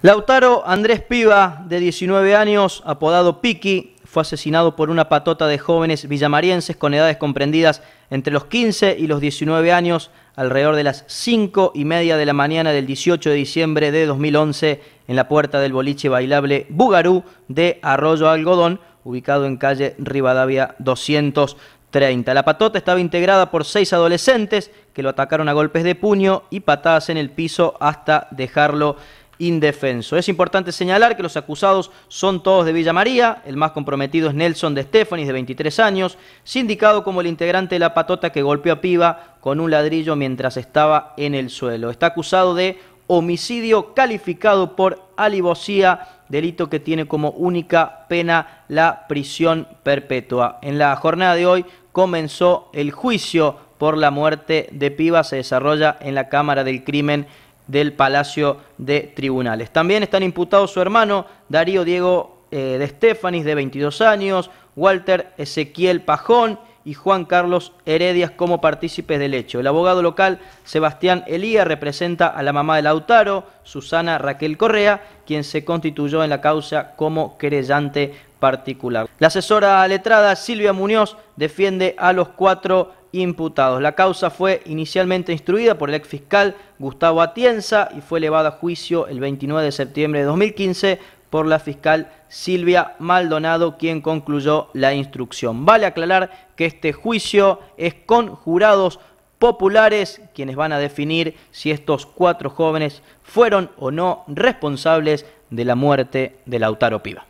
Lautaro Andrés Piva, de 19 años, apodado Piki, fue asesinado por una patota de jóvenes villamarienses con edades comprendidas entre los 15 y los 19 años, alrededor de las 5 y media de la mañana del 18 de diciembre de 2011, en la puerta del boliche bailable Bugarú de Arroyo Algodón, ubicado en calle Rivadavia 230. La patota estaba integrada por seis adolescentes que lo atacaron a golpes de puño y patadas en el piso hasta dejarlo indefenso. Es importante señalar que los acusados son todos de Villa María, el más comprometido es Nelson de Stefanis, de 23 años, sindicado como el integrante de la patota que golpeó a Piva con un ladrillo mientras estaba en el suelo. Está acusado de homicidio calificado por alivosía, delito que tiene como única pena la prisión perpetua. En la jornada de hoy comenzó el juicio por la muerte de Piva, se desarrolla en la Cámara del Crimen del Palacio de Tribunales. También están imputados su hermano Darío Diego eh, de Estefanis, de 22 años, Walter Ezequiel Pajón y Juan Carlos Heredias como partícipes del hecho. El abogado local Sebastián Elía representa a la mamá de Lautaro, Susana Raquel Correa, quien se constituyó en la causa como querellante particular. La asesora letrada Silvia Muñoz defiende a los cuatro imputados. La causa fue inicialmente instruida por el ex fiscal Gustavo Atienza y fue elevada a juicio el 29 de septiembre de 2015 por la fiscal Silvia Maldonado, quien concluyó la instrucción. Vale aclarar que este juicio es con jurados populares quienes van a definir si estos cuatro jóvenes fueron o no responsables de la muerte de Lautaro Piva.